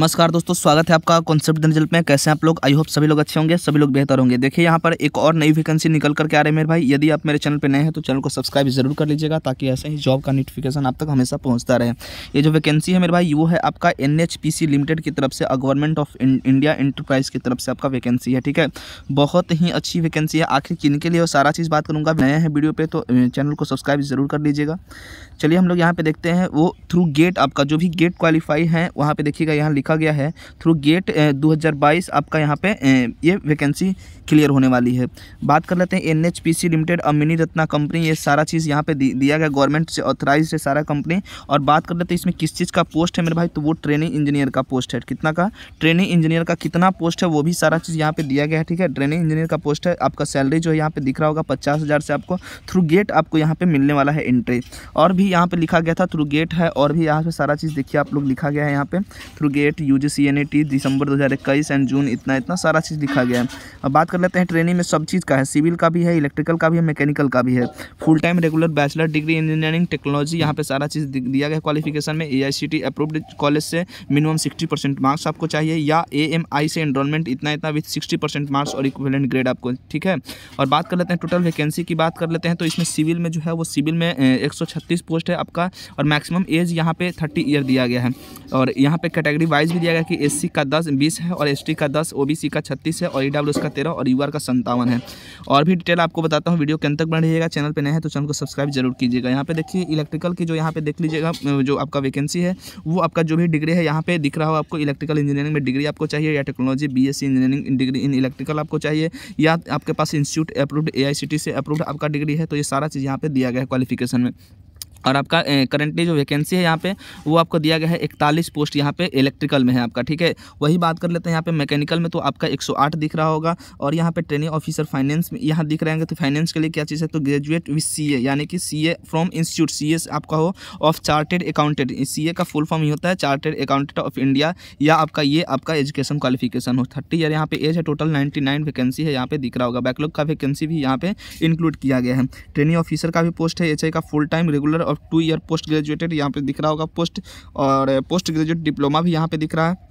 नमस्कार दोस्तों स्वागत है आपका कॉन्सेप्ट रिजल्ट में कैसे हैं आप लोग आई होप सभी लोग अच्छे होंगे सभी लोग बेहतर होंगे देखिए यहाँ पर एक और नई वैकेंसी निकल करके आ रहे हैं मेरे भाई यदि आप मेरे चैनल पर नए हैं तो चैनल को सब्सक्राइब जरूर कर लीजिएगा ताकि ऐसे ही जॉब का नोटिफिकेशन आप तक हमेशा पहुँचता रहे ये जो वैकेंसी है मेरे भाई वो है आपका एन लिमिटेड की तरफ से गवर्नमेंट ऑफ इंडिया इंटरप्राइज की तरफ से आपका वैकेंसी है ठीक है बहुत ही अच्छी वैकेंसी है आखिर किन के लिए सारा चीज़ बात करूँगा नए हैं वीडियो पर तो चैनल को सब्सक्राइब जरूर कर लीजिएगा चलिए हम लोग यहाँ पर देखते हैं वो थ्रू गेट आपका जो भी गेट क्वालिफाई है वहाँ पर देखिएगा यहाँ लिखा रखा गया है थ्रू गेट 2022 आपका यहाँ पे ये वैकेंसी क्लियर होने वाली है बात कर लेते हैं एन पी सी लिमिटेड और मिनी रत्ना कंपनी ये सारा चीज़ यहाँ पे दिया गया गवर्नमेंट से ऑथराइज है सारा कंपनी और बात कर लेते हैं इसमें किस चीज़ का पोस्ट है मेरे भाई तो वो ट्रेनिंग इंजीनियर का पोस्ट है कितना का ट्रेनिंग इंजीनियर का कितना पोस्ट है वो भी सारा चीज़ यहाँ पर दिया गया है ठीक है ट्रेनिंग इंजीनियर का पोस्ट है आपका सैलरी जो है यहाँ पर दिख रहा होगा पचास से आपको थ्रू गेट आपको यहाँ पर मिलने वाला है एंट्री और भी यहाँ पर लिखा गया था थ्रू गेट है और भी यहाँ पर सारा चीज़ देखिए आप लोग लिखा गया है यहाँ पर through GATE test U G दिसंबर दो एंड जून इतना इतना सारा चीज़ लिखा गया है अब बात कर लेते हैं ट्रेनिंग में सब चीज़ का है सिविल का भी है इलेक्ट्रिकल का भी है मैकेनिकल का भी है full time regular bachelor degree engineering technology यहाँ पर सारा चीज़ दिया गया क्वालिफिकेशन में ए अप्रूव्ड कॉलेज से मिनिमम सिक्सटी मार्क्स आपको चाहिए या ए से एनरोलमेंट इतना इतना विथ सिक्सटी मार्क्स और इक्वलेंट ग्रेड आपको ठीक है और बात कर लेते हैं टोटल वैकेंसी की बात कर लेते हैं तो इसमें सिविल में जो है वो सिविल में एक पोस्ट है आपका और मैक्सिमम एज यहाँ पे थर्टी ईयर दिया गया है और यहाँ पे कैटेगरी वाइज प्राइस भी दिया गया कि एससी का दस बीस है और एसटी का दस ओबीसी का छत्तीस है और ईडब्ल्यूएस e का तेरह और यूआर का संतावन है और भी डिटेल आपको बताता हूँ वीडियो के अंत तक बन रहिएगा चैनल पर नया हैं तो चैनल को सब्सक्राइब जरूर कीजिएगा यहाँ पे देखिए इलेक्ट्रिकल की जो यहाँ पे देख लीजिएगा जो आपका वैकेंसी है वो आपका जो भी डिग्री है यहाँ पे दिख रहा हो आपको इलेक्ट्रिकल इंजीनियरिंग में डिग्री आपको चाहिए या technology B engineering degree in electrical आपको चाहिए या आपके पास इंस्टीट्यूट अप्रूव्ड ए से अप्रूव्ड आपका डिग्री है तो ये सारा चीज़ यहाँ पर दिया गया है क्वालिफिकेशन में और आपका करंटली जो वैकेंसी है यहाँ पे वो आपको दिया गया है इकतालीस पोस्ट यहाँ पे इलेक्ट्रिकल में है आपका ठीक है वही बात कर लेते हैं यहाँ पे मैकेनिकल में तो आपका 108 दिख रहा होगा और यहाँ पे ट्रेनिंग ऑफिसर फाइनेंस में यहाँ दिख रहे हैं तो फाइनेंस के लिए क्या चीज़ है तो ग्रेजुएट विथ सी यानी कि सी फ्रॉम इंस्टीट्यूट सी आपका हो ऑफ चार्टेड अकाउंटेंट सी का फुल फॉर्म ही होता है चार्टेड अकाउंटेंट ऑफ इंडिया या आपका ये आपका एजुकेशन क्वालिफिकेशन हो थर्टी ईयर यहाँ पे एज है टोटल नाइन्टी वैकेंसी है यहाँ पे दिख रहा होगा बैकलॉग का वैकेंसी भी यहाँ पे इंक्लूड किया गया है ट्रेनिंग ऑफिसर का भी पोस्ट है एच का फुल टाइम रेगुलर और टू ईयर पोस्ट ग्रेजुएटेड यहाँ पे दिख रहा होगा पोस्ट और पोस्ट ग्रेजुएट डिप्लोमा भी यहाँ पे दिख रहा है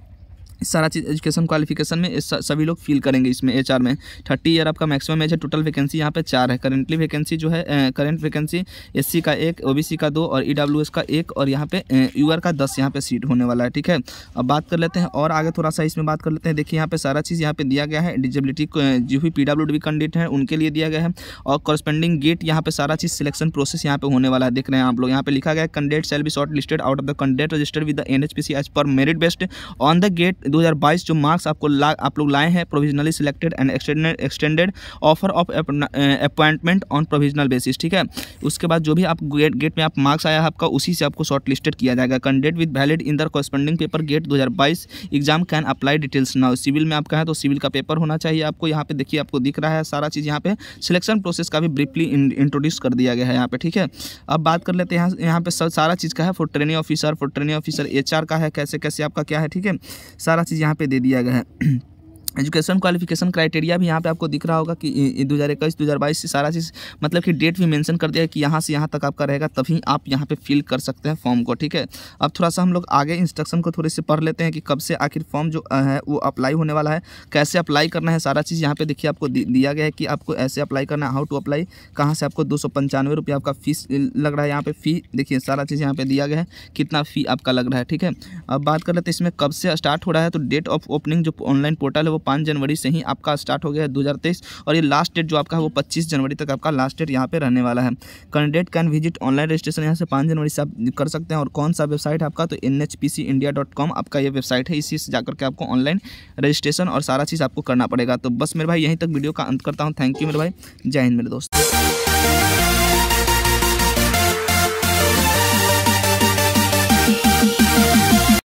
सारा चीज़ एजुकेशन क्वालिफिकेशन में सभी लोग फील करेंगे इसमें एच में थर्टी ईयर आपका मैक्सिमम एज है टोटल वैकेंसी यहाँ पे चार है करेंटली वैकेंसी जो है करेंट वैकेंसी एस का एक ओ का दो और ई e का एक और यहाँ पे यू का दस यहाँ पे सीट होने वाला है ठीक है अब बात कर लेते हैं और आगे थोड़ा सा इसमें बात कर लेते हैं देखिए यहाँ पे सारा चीज़ यहाँ पे दिया गया है डिजेबिलिटी जो भी पी डब्ल्यू है हैं उनके लिए दिया गया है और कॉरस्पेंडिंग गेट यहाँ पर सारा चीज़ सिलेक्शन प्रोसेस यहाँ पे होने वाला है देख रहे हैं आप लोग यहाँ पे लिखा गया है candidate shall be short out of the candidate registered with the N H P C as per merit based on the GATE 2022 जो मार्क्स आपको ला आप लोग लाए हैं provisionally selected and extended offer of appointment on provisional basis ठीक है उसके बाद जो भी आप गेट गेट में आप मार्क्स आया है आपका उसी से आपको शॉर्ट लिस्टेड किया जाएगा candidate with valid in their corresponding paper GATE दो exam can apply details now civil में आपका है तो सिविल का पेपर होना चाहिए आपको यहाँ पे देखिए आपको दिख रहा है सारा चीज़ यहाँ पे सिलेक्शन प्रोसेस का भी ब्रीफली इंट्रोड्यूस कर दिया गया है यहाँ पे ठीक है अब बात कर लेते हैं यहाँ यहाँ पे सारा चीज़ का है for training officer for training officer H का है कैसे कैसे आपका क्या है ठीक है सारा सारा चीज़ यहाँ पे दे दिया गया है एजुकेशन क्वालिफिकेशन क्राइटेरिया भी यहाँ पे आपको दिख रहा होगा कि दो हज़ार इक्कीस दो हज़ार बाईस सारा चीज़ मतलब कि डेट भी मेंशन कर दिया है कि यहाँ से यहाँ तक आपका रहेगा तभी आप यहाँ पे फिल कर सकते हैं फॉर्म को ठीक है अब थोड़ा सा हम लोग आगे इंस्ट्रक्शन को थोड़े से पढ़ लेते हैं कि कब से आखिर फॉर्म जो है वो अप्लाई होने वाला है कैसे अप्लाई करना है सारा चीज़ यहाँ पर देखिए आपको दिया गया है कि आपको ऐसे अप्लाई करना है हाउ टू अप्लाई कहाँ से आपको दो रुपये आपका फीस लग रहा है यहाँ पर फ़ी देखिए सारा चीज़ यहाँ पर दिया गया है कितना फ़ी आपका लग रहा है ठीक है अब बात कर लेते हैं इसमें कब से स्टार्ट हो रहा है तो डेट ऑफ ओपनिंग जो ऑनलाइन पोर्टल है वो पाँच जनवरी से ही आपका स्टार्ट हो गया है दो और ये लास्ट डेट जो आपका है वो पच्चीस जनवरी तक आपका लास्ट डेट यहाँ पे रहने वाला है candidate can visit online registration यहाँ से पाँच जनवरी से आप कर सकते हैं और कौन सा वेबसाइट आपका तो एन आपका ये वेबसाइट है इसी से जाकर के आपको ऑनलाइन रजिस्ट्रेशन और सारा चीज़ आपको करना पड़ेगा तो बस मेरे भाई यहीं तक वीडियो का अंत करता हूँ थैंक यू मेरे भाई जय हिंद मेरे दोस्त